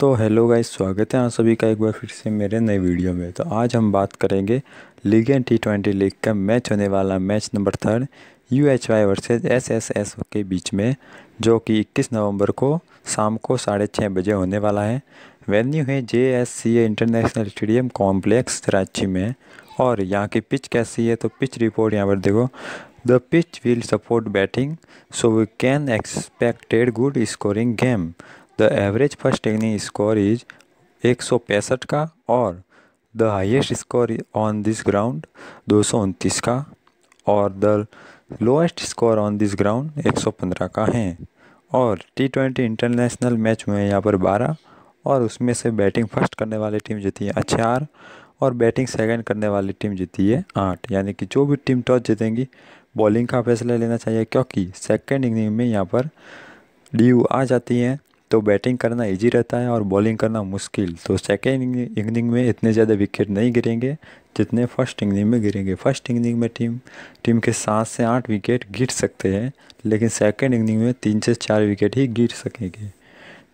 तो hello guys स्वागत है आप सभी का एक बार फिर से मेरे नए वीडियो में तो आज हम बात करेंगे एंड टी ट्वेंटी लीग का मैच होने वाला match number third U H Y versus S S S के बीच में जो कि 21 नवंबर को शाम को साढ़े छः बजे होने वाला है वेन्यू है J S C A international stadium complex Karachi में और यहाँ की पिच कैसी है तो पिच रिपोर्ट यहाँ पर देखो the pitch will support batting so we can expected good scoring game the average first inning score is एक सौ पैंसठ का और the highest score on this ground दो सौ उनतीस का और the lowest score on this ground एक सौ पंद्रह का है और टी ट्वेंटी इंटरनेशनल मैच हुए हैं यहाँ पर बारह और उसमें से बैटिंग फर्स्ट करने वाली टीम जीती है चार और बैटिंग सेकंड करने वाली टीम जीती है आठ यानी कि जो भी टीम टॉस जीतेंगी बॉलिंग का फैसला लेना चाहिए क्योंकि सेकंड इनिंग में यहाँ पर डी आ जाती है तो बैटिंग करना इजी रहता है और बॉलिंग करना मुश्किल तो सेकेंड इनिंग में इतने ज़्यादा विकेट नहीं गिरेंगे जितने फर्स्ट इनिंग में गिरेंगे फर्स्ट इनिंग में टीम टीम के सात से आठ विकेट गिर सकते हैं लेकिन सेकेंड इनिंग में तीन से चार विकेट ही गिर सकेंगे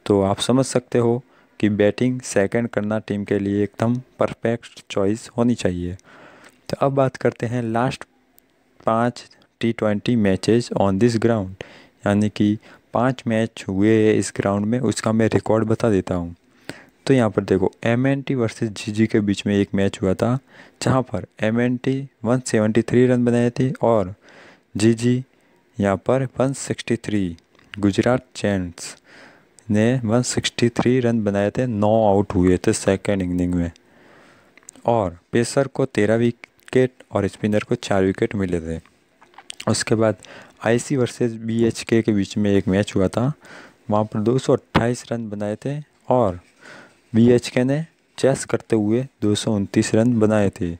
तो आप समझ सकते हो कि बैटिंग सेकेंड करना टीम के लिए एकदम परफेक्ट चॉइस होनी चाहिए तो अब बात करते हैं लास्ट पाँच T twenty matches on this ground यानी कि पाँच मैच हुए हैं इस ग्राउंड में उसका मैं रिकॉर्ड बता देता हूँ तो यहाँ पर देखो M N T versus G G के बीच में एक मैच हुआ था जहाँ पर M N T one seventy three run बनाए थे और जी जी यहाँ पर वन सिक्सटी थ्री गुजरात चैंस ने वन सिक्सटी थ्री रन बनाए थे नौ आउट हुए थे सेकेंड इनिंग में और पेसर को तेरह विकेट और स्पिनर को चार विकेट मिले थे उसके बाद आईसी वर्सेस बीएचके के बीच में एक मैच हुआ था वहाँ पर 228 रन बनाए थे और बीएचके ने चेस करते हुए दो रन बनाए थे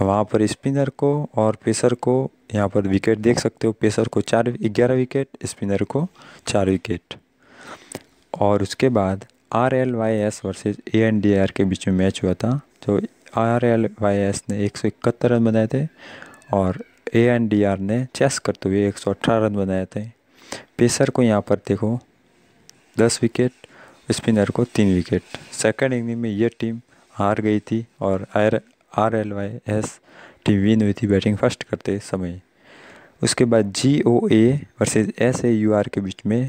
वहाँ पर स्पिनर को और पेसर को यहाँ पर विकेट देख सकते हो पेसर को चार ग्यारह विकेट स्पिनर को चार विकेट और उसके बाद R L Y S versus A N D R के बीच में मैच हुआ था तो आर एल वाई एस ने एक सौ इकहत्तर रन बनाए थे और ए एन डी आर ने चेस करते हुए अठारह रन बनाए थे पेसर को यहाँ पर देखो दस विकेट स्पिनर को तीन विकेट सेकेंड इनिंग में ये टीम हार गई थी और R R L Y S team win हुई थी बैटिंग फर्स्ट करते समय उसके बाद G O A versus S A U R के बीच में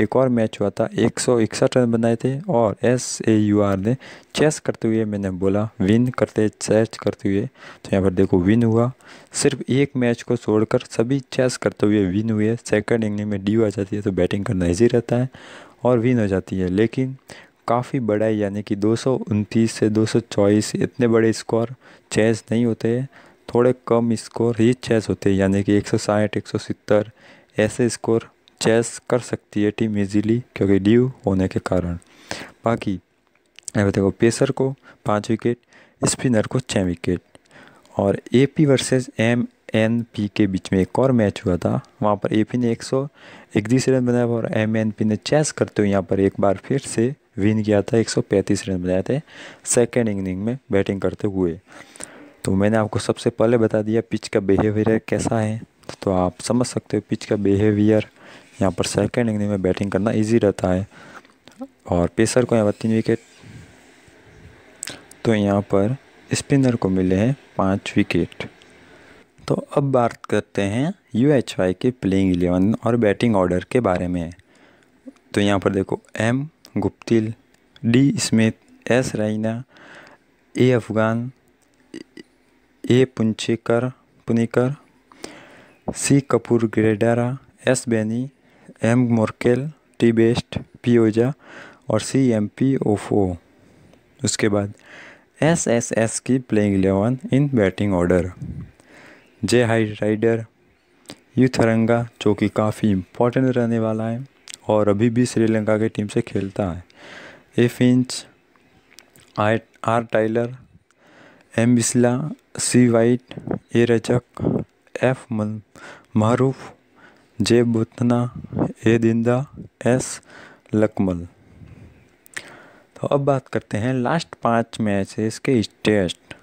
एक और मैच हुआ था एक सौ इकसठ रन बनाए थे और एस ए यू आर ने चेस करते हुए मैंने बोला विन करते चेस करते हुए तो यहाँ पर देखो विन हुआ सिर्फ एक मैच को छोड़कर सभी चेस करते हुए विन हुए सेकंड इनिंग में डी आ जाती है तो बैटिंग करना ईजी रहता है और विन हो जाती है लेकिन काफ़ी बड़ा है यानी कि दो से दो इतने बड़े स्कोर चेस नहीं होते थोड़े कम स्कोर ही चेस होते हैं यानी कि एक सौ साठ एक सौ ऐसे स्कोर चेस कर सकती है टीम इजीली क्योंकि ड्यू होने के कारण बाकी देखो पेसर को पाँच विकेट स्पिनर को छः विकेट और A P versus M N P के बीच में एक और मैच हुआ था वहाँ पर ए पी ने एक सौ इकतीस रन बनाया और एम एन पी ने चेस करते हुए यहाँ पर एक बार फिर से विन किया था एक सौ पैंतीस रन बनाए थे सेकेंड इनिंग में बैटिंग करते हुए तो मैंने आपको सबसे पहले बता दिया पिच का बिहेवियर कैसा है तो आप समझ सकते हो पिच का बिहेवियर यहाँ पर सेकेंड इनिंग में बैटिंग करना ईजी रहता है और पेसर को यहाँ पर तीन विकेट तो यहाँ पर स्पिनर को मिले हैं पाँच विकेट तो अब बात करते हैं यू एच वाई के प्लेइंग एलेवन और बैटिंग ऑर्डर के बारे में तो यहाँ पर देखो M Guptill D Smith S Raina A Afghan A Punekar Punekar C Kapoor ग्रेडारा S Baini M Morkel T Best P Ojha और सी एम पी ओफो उसके बाद एस एस एस की playing eleven in batting order J हाई राइडर यूथरंगा जो कि काफ़ी इम्पोर्टेंट रहने वाला है और अभी भी श्रीलंका की टीम से खेलता है A Finch R Taylor M Bisla C White A Razzaq F Maharoof J बुतना ए दिंदा एस लकमल तो अब बात करते हैं लास्ट पाँच है इसके स्टेट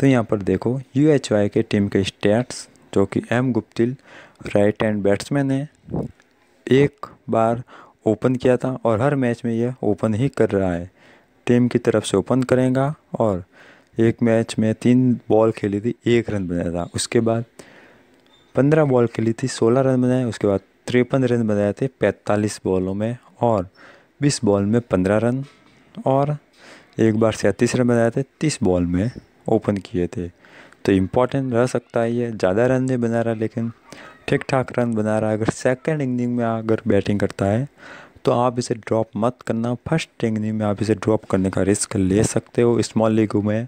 तो यहाँ पर देखो यू एच वाई के टीम के स्टेट्स जो कि M Guptill right hand batsman है एक बार ओपन किया था और हर मैच में यह ओपन ही कर रहा है टीम की तरफ से ओपन करेगा और एक मैच में तीन बॉल खेली थी एक रन बनाया था उसके बाद पंद्रह बॉल खेली थी सोलह रन बनाए उसके बाद तिरपन रन बनाए थे पैंतालीस बॉलों में और बीस बॉल में पंद्रह रन और एक बार सैंतीस रन बनाए थे तीस बॉल में ओपन किए थे तो इम्पॉर्टेंट रह सकता है ये ज़्यादा रन नहीं बना रहा लेकिन ठीक ठाक रन बना रहा है अगर सेकेंड इनिंग में अगर बैटिंग करता है तो आप इसे ड्रॉप मत करना फर्स्ट इनिंग में आप इसे ड्रॉप करने का रिस्क ले सकते हो स्मॉल लीग में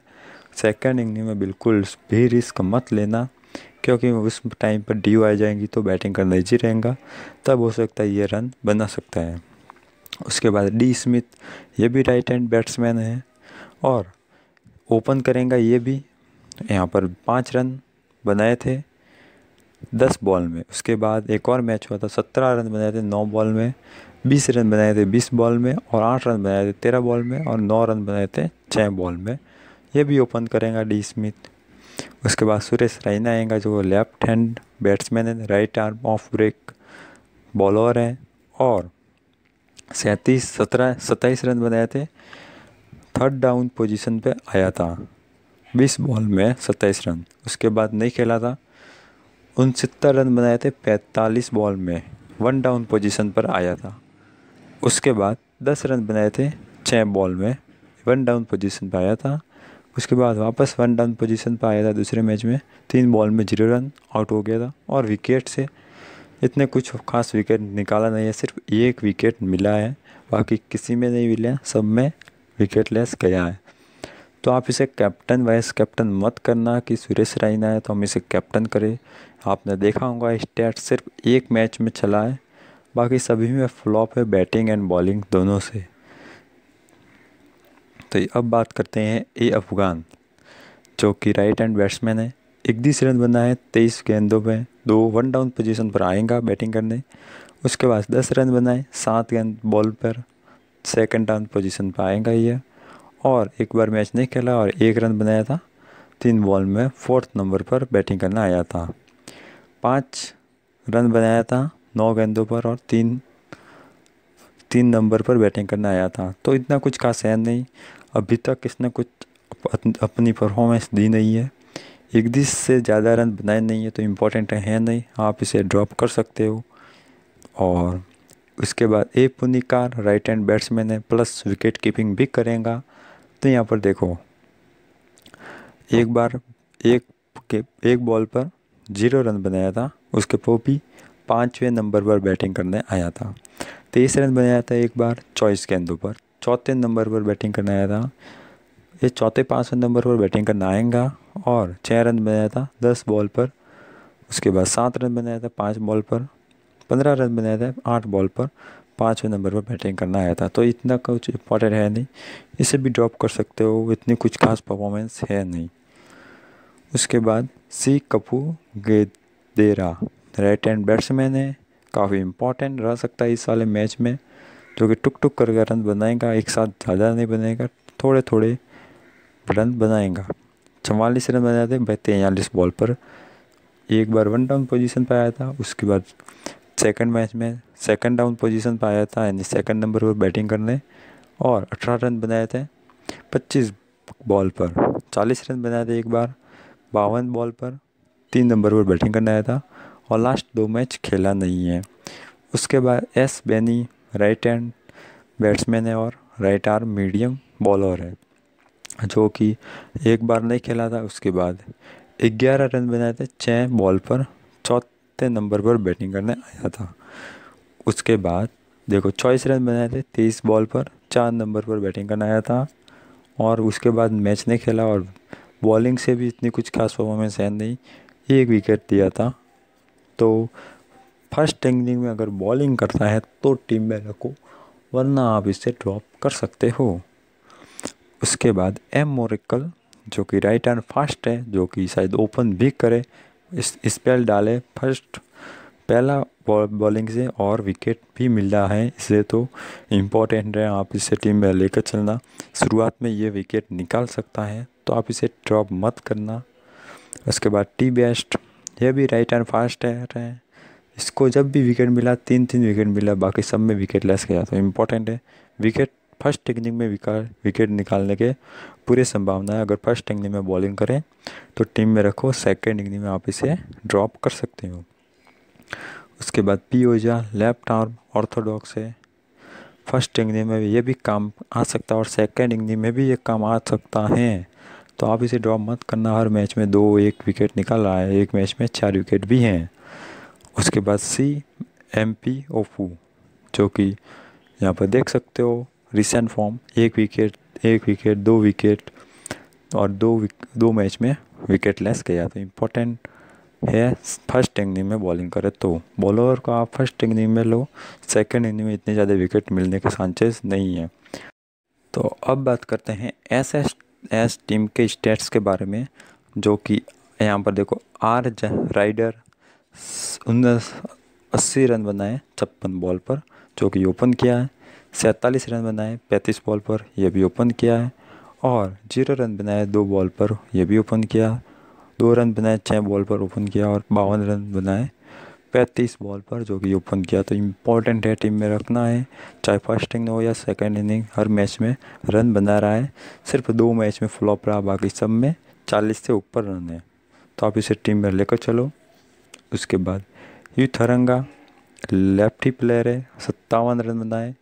सेकेंड इनिंग में बिल्कुल भी रिस्क मत लेना क्योंकि उस टाइम पर डी आ जाएंगी तो बैटिंग करना इजी रहेगा तब हो सकता है ये रन बना सकता है उसके बाद डी स्मिथ ये भी राइट हैंड बैट्समैन है और ओपन करेंगे ये भी यहाँ पर पाँच रन बनाए थे दस बॉल में उसके बाद एक और मैच हुआ था सत्रह रन बनाए थे नौ बॉल में बीस रन बनाए थे बीस बॉल में और आठ रन बनाए थे तेरह बॉल में और नौ रन बनाए थे छः बॉल में ये भी ओपन करेगा डी स्मिथ उसके बाद सुरेश रैना आएगा जो लेफ्ट हैंड बैट्समैन है right arm off break bowler है और सैंतीस सत्रह सत्ताईस रन बनाए थे थर्ड डाउन पोजीशन पे आया था बीस बॉल में सत्ताईस रन उसके बाद नहीं खेला था उनसत्तर रन बनाए थे पैंतालीस बॉल में वन डाउन पोजीशन पर आया था उसके बाद दस रन बनाए थे छः बॉल में वन डाउन पोजीशन पर आया था उसके बाद वापस वन डाउन पोजीशन पर आया था दूसरे मैच में तीन बॉल में जीरो रन आउट हो गया था और विकेट से इतने कुछ खास विकेट निकाला नहीं है सिर्फ एक विकेट मिला है बाकी किसी में नहीं मिला सब में विकेट लेस गया है तो आप इसे कैप्टन वाइस कैप्टन मत करना कि सुरेश रैना है तो हम इसे कैप्टन करें आपने देखा होगा स्टैट सिर्फ एक मैच में चला है बाकी सभी में फ्लॉप है बैटिंग एंड बॉलिंग दोनों से तो अब बात करते हैं ए अफगान जो कि राइट हैंड बैट्समैन है इकतीस रन बना है तेईस गेंदों में दो वन डाउन पोजीशन पर आएगा बैटिंग करने उसके बाद दस रन बनाए सात गेंद बॉल पर सेकंड डाउन पोजीशन पर आएगा ये और एक बार मैच नहीं खेला और एक रन बनाया था तीन बॉल में फोर्थ नंबर पर बैटिंग करना आया था पाँच रन बनाया था नौ गेंदों पर और तीन तीन नंबर पर बैटिंग करना आया था तो इतना कुछ खास है नहीं अभी तक इसने कुछ अपनी परफॉर्मेंस दी नहीं है इकतीस से ज़्यादा रन बनाए नहीं है तो इम्पोर्टेंट है नहीं आप इसे ड्रॉप कर सकते हो और उसके बाद A Punekar right hand batsman है प्लस विकेट कीपिंग भी करेगा तो यहाँ पर देखो एक बार एक के एक बॉल पर जीरो रन बनाया था उसके पोपी पाँचवें नंबर पर बैटिंग करने आया था तेईस रन बनाया था एक बार चौबीस गेंदों पर चौथे नंबर पर बैटिंग करने आया था ये चौथे पाँचवें नंबर पर बैटिंग करने आएगा और छः रन बनाया था दस बॉल पर उसके बाद सात रन बनाया था पाँच बॉल पर पंद्रह रन बनाया था आठ बॉल पर पाँचवें नंबर पर बैटिंग करना आया था तो इतना कुछ इम्पोर्टेंट है नहीं इसे भी ड्रॉप कर सकते हो इतनी कुछ खास परफॉर्मेंस है नहीं उसके बाद सी कपू गेदेरा राइट हैंड बैट्समैन है काफ़ी इम्पोर्टेंट रह सकता है इस वाले मैच में जो कि टुक टुक करके रन बनाएगा एक साथ ज़्यादा नहीं बनाएगा थोड़े थोड़े रन बनाएगा चवालीस रन बनाए थे भाई तैंतालीस बॉल पर एक बार वन डाउन पोजीशन पर आया था उसके बाद सेकंड मैच में सेकंड डाउन पोजीशन पर आया था यानी सेकंड नंबर पर बैटिंग करने और अठारह रन बनाए थे पच्चीस बॉल पर चालीस रन बनाए थे एक बार बावन बॉल पर तीन नंबर पर बैटिंग करने आया था और लास्ट दो मैच खेला नहीं है उसके बाद S Baini right hand batsman है और राइट आर्म मीडियम बॉलर है जो कि एक बार नहीं खेला था उसके बाद ग्यारह रन बनाए थे छः बॉल पर चौथे नंबर पर बैटिंग करने आया था उसके बाद देखो चौबीस रन बनाए थे तेईस बॉल पर चार नंबर पर बैटिंग करने आया था और उसके बाद मैच नहीं खेला और बॉलिंग से भी इतनी कुछ खास परफॉर्मेंस है नहीं एक विकेट दिया था तो फर्स्ट इनिंग में अगर बॉलिंग करता है तो टीम में रखो वरना आप इसे ड्रॉप कर सकते हो उसके बाद एम मोरिकल जो कि राइट हैंड फास्ट है जो कि शायद ओपन भी करे इस स्पेल डाले फर्स्ट पहला बॉलिंग से और विकेट भी मिल रहा है इसलिए तो इम्पोर्टेंट है आप इसे टीम में लेकर चलना शुरुआत में ये विकेट निकाल सकता है तो आप इसे ड्रॉप मत करना उसके बाद टी बेस्ट यह भी राइट हैंड फास्ट है इसको जब भी विकेट मिला तीन तीन विकेट मिला बाकी सब में विकेट लेस गया तो इम्पोर्टेंट है विकेट फर्स्ट टेक्निक में विकार विकेट निकालने के पूरे संभावना है अगर फर्स्ट टेक्निक में बॉलिंग करें तो टीम में रखो सेकेंड इनिंग में आप इसे ड्रॉप कर सकते हो उसके बाद P Ojha left arm orthodox है फर्स्ट इनिंग में भी ये भी काम आ सकता है और सेकेंड इनिंग में भी ये काम आ सकता है तो आप इसे ड्रॉप मत करना हर मैच में दो एक विकेट निकाल रहा है एक मैच में चार विकेट भी हैं उसके बाद सी एम पी ओपू जो कि यहाँ पर देख सकते हो रिसेंट फॉर्म एक विकेट एक विकेट दो विकेट और दो विक, दो मैच में विकेट लेस गया तो इम्पोर्टेंट है फर्स्ट इनिंग में बॉलिंग करे तो बॉलर को आप फर्स्ट इनिंग में लो सेकंड इनिंग में इतने ज़्यादा विकेट मिलने के चांसेस नहीं है तो अब बात करते हैं एस एस एस टीम के स्टेट्स के बारे में जो कि यहाँ पर देखो आर राइडर अस्सी रन बनाए छप्पन बॉल पर जो कि ओपन किया है सैंतालीस रन बनाए पैंतीस बॉल पर यह भी ओपन किया है और जीरो रन बनाए दो बॉल पर यह भी ओपन किया दो रन बनाए छः बॉल पर ओपन किया और बावन रन बनाए पैंतीस बॉल पर जो कि ओपन किया तो इम्पोर्टेंट है टीम में रखना है चाहे फर्स्ट इनिंग हो या सेकेंड इनिंग हर मैच में रन बना रहा है सिर्फ दो मैच में फ्लॉप रहा बाकी सब में चालीस से ऊपर रन है तो आप इसे टीम में लेकर चलो उसके बाद यू थरंगा लेफ्ट ही प्लेयर है सत्तावन रन बनाए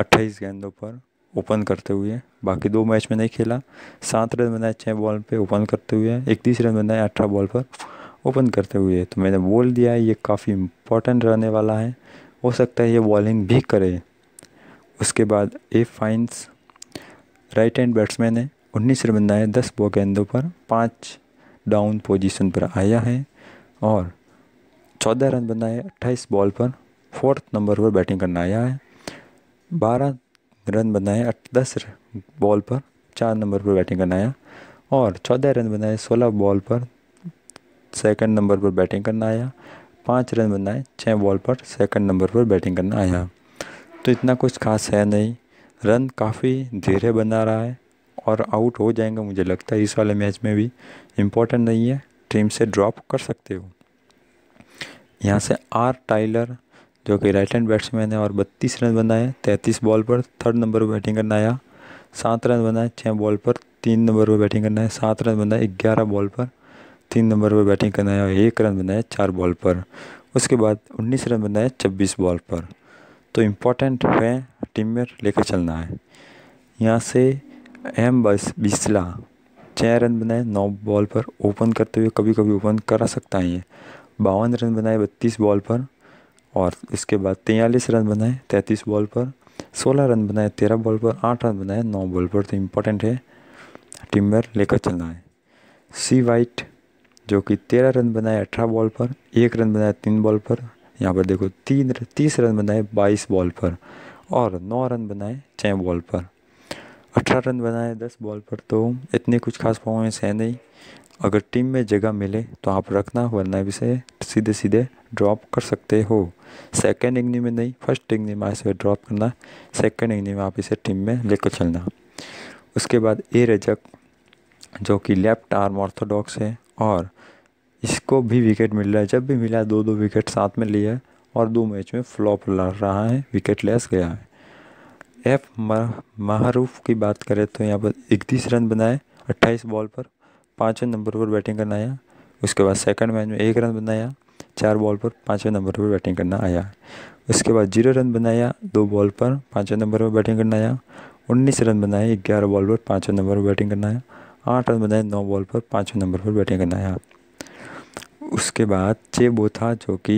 अट्ठाईस गेंदों पर ओपन करते हुए बाकी दो मैच में नहीं खेला सात रन बनाए छः बॉल पे ओपन करते हुए इकतीस रन बनाए अठारह बॉल पर ओपन करते हुए तो मैंने बोल दिया ये काफ़ी इम्पोर्टेंट रहने वाला है हो सकता है ये बॉलिंग भी करे उसके बाद ए फाइन्स राइट हैंड बैट्समैन है उन्नीस रन बनाए दस बॉल गेंदों पर पाँच डाउन पोजीशन पर आया है और चौदह रन बनाए अट्ठाईस बॉल पर फोर्थ नंबर पर बैटिंग करना आया है बारह रन बनाए दस बॉल पर चार नंबर पर बैटिंग करना आया और चौदह रन बनाए सोलह बॉल पर सेकंड नंबर पर बैटिंग करना आया पाँच रन बनाए छः बॉल पर सेकंड नंबर पर बैटिंग करना आया तो इतना कुछ खास है नहीं रन काफ़ी धीरे बना रहा है और आउट हो जाएंगे मुझे लगता है इस वाले मैच में भी इम्पोर्टेंट नहीं है टीम से ड्रॉप कर सकते हो यहाँ से आर टाइलर जो कि राइट हैंड बैट्समैन है और बत्तीस रन बनाए तैंतीस बॉल पर थर्ड नंबर पर बैटिंग करना आया सात रन बनाए छः बॉल पर तीन नंबर पर बैटिंग करना है सात रन बनाए ग्यारह बॉल पर तीन नंबर पर बैटिंग करना है और एक रन बनाए चार बॉल पर उसके बाद उन्नीस रन बनाए छब्बीस बॉल पर तो इम्पोर्टेंट है टीम में लेकर चलना है यहाँ से एम बस बिस्ला छः रन बनाए नौ बॉल पर ओपन करते हुए कभी कभी ओपन करा सकता है बावन रन बनाए बत्तीस बॉल पर और इसके बाद तैंतालीस रन बनाए तैंतीस बॉल पर सोलह रन बनाए तेरह बॉल पर आठ रन बनाए नौ बॉल पर तो इम्पोर्टेंट है टीम में लेकर चलना है सी वाइट जो कि तेरह रन बनाए अठारह बॉल पर एक रन बनाए तीन बॉल पर यहाँ पर देखो तीन तीस रन बनाए बाईस बॉल पर और नौ रन बनाए छः बॉल पर अठारह रन बनाए दस बॉल पर तो इतने कुछ खास परफॉर्मेंस है नहीं अगर टीम में जगह मिले तो आप रखना वरना इसे सीधे सीधे ड्रॉप कर सकते हो सेकेंड इगनी में नहीं फर्स्ट इगनी में इसे ड्रॉप करना सेकेंड इगनी में आप इसे टीम में लेकर चलना उसके बाद ए रजक जो कि लेफ्ट आर्म ऑर्थोडॉक्स है और इसको भी विकेट मिल रहा है जब भी मिला दो दो विकेट साथ में लिया है और दो मैच में फ्लॉप लड़ रहा है विकेट लेस गया है एफ महरूफ की बात करें तो यहाँ पर इकतीस रन बनाए अट्ठाईस बॉल पर पाँचवें नंबर पर बैटिंग करना आया उसके बाद सेकंड मैच में एक रन बनाया चार बॉल पर पाँचवें नंबर पर बैटिंग करना आया उसके बाद जीरो रन बनाया दो बॉल पर पाँचवें नंबर पर बैटिंग करना आया उन्नीस रन बनाए ग्यारह बॉल पर पाँचवें नंबर पर बैटिंग करना आया आठ रन बनाए नौ बॉल पर पाँचवें नंबर पर बैटिंग करना आया उसके बाद चे वो था जो कि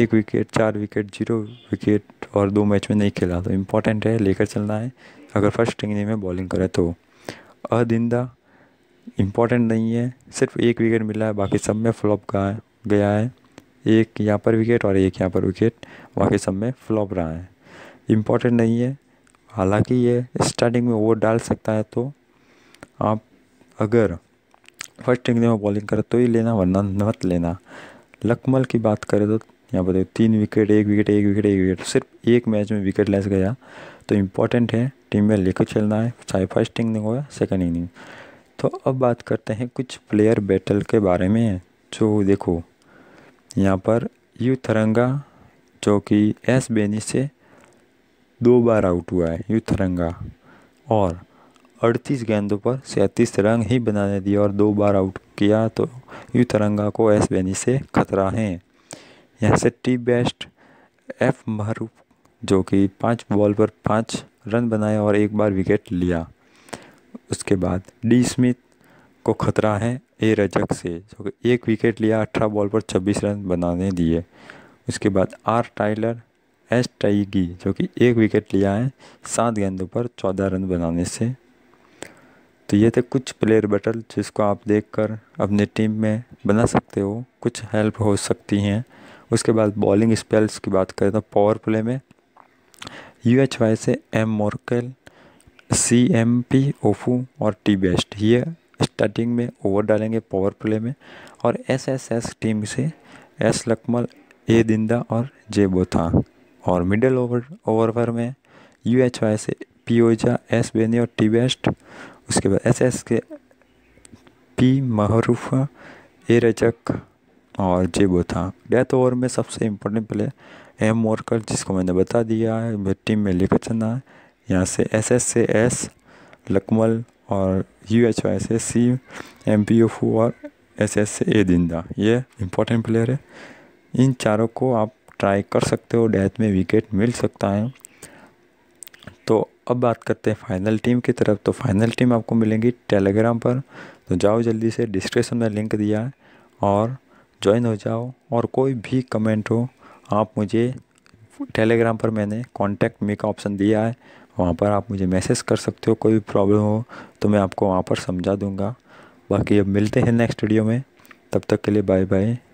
एक विकेट चार विकेट जीरो विकेट और दो मैच में नहीं खेला तो इम्पॉर्टेंट है लेकर चलना है अगर फर्स्ट इनिंग में बॉलिंग करें तो अदिंदा इम्पॉर्टेंट नहीं है सिर्फ एक विकेट मिला है बाकी सब में फ्लॉप का गया है एक यहाँ पर विकेट और एक यहाँ पर विकेट बाकी सब में फ्लॉप रहा है इम्पॉर्टेंट नहीं है हालांकि ये स्टार्टिंग में ओवर डाल सकता है तो आप अगर फर्स्ट इनिंग में बॉलिंग करें तो ही लेना वरना मत लेना लकमल की बात करें तो यहाँ पर तीन विकेट एक विकेट एक विकेट एक विकेट सिर्फ एक मैच में विकेट लेस गया तो इम्पॉर्टेंट है टीम में लेकर चलना है चाहे फर्स्ट इनिंग हो या सेकेंड इनिंग तो अब बात करते हैं कुछ प्लेयर बैटल के बारे में जो देखो यहाँ पर यू थरंगा जो कि एस बेनी से दो बार आउट हुआ है यू थरंगा और अड़तीस गेंदों पर सैंतीस रन ही बनाने दिए और दो बार आउट किया तो यू थरंगा को एस बेनी से खतरा है यहाँ से टी बेस्ट एफ महरूफ जो कि पाँच बॉल पर पाँच रन बनाए और एक बार विकेट लिया उसके बाद डी स्मिथ को खतरा है ए रजक से जो कि एक विकेट लिया अठारह बॉल पर छब्बीस रन बनाने दिए उसके बाद आर टाइलर एस टाइगी जो कि एक विकेट लिया है सात गेंदों पर चौदह रन बनाने से तो ये थे कुछ प्लेयर बटल जिसको आप देखकर अपने टीम में बना सकते हो कुछ हेल्प हो सकती हैं उसके बाद बॉलिंग स्पेल्स की बात करें तो पावर प्ले में यू एच वाई से M Morkel C M P ओफू और टी बेस्ट ये स्टार्टिंग में ओवर डालेंगे पावर प्ले में और एस एस एस टीम से एस लकमल ए दिंदा और जे बोथा और मिडिल ओवर ओवर में यू एच वाई से पी ओजा एस बेनी और टी बेस्ट उसके बाद एस एस के पी महरूफा ए रजक और जे बोथा डेथ ओवर में सबसे इम्पोर्टेंट प्लेयर एम मोरकर जिसको मैंने बता दिया है टीम में लेकर चलना है यहाँ से एस एस से एस लकमल और यू एच वाई से C M P F O और एस एस से ए दिंदा ये इंपॉर्टेंट प्लेयर है इन चारों को आप ट्राई कर सकते हो डेथ में विकेट मिल सकता है तो अब बात करते हैं फाइनल टीम की तरफ तो फाइनल टीम आपको मिलेंगी टेलीग्राम पर तो जाओ जल्दी से डिस्क्रिप्शन में लिंक दिया है और ज्वाइन हो जाओ और कोई भी कमेंट हो आप मुझे टेलीग्राम पर मैंने कांटेक्ट मी का ऑप्शन दिया है वहाँ पर आप मुझे मैसेज कर सकते हो कोई भी प्रॉब्लम हो तो मैं आपको वहाँ पर समझा दूँगा बाकी अब मिलते हैं नेक्स्ट वीडियो में तब तक के लिए बाय बाय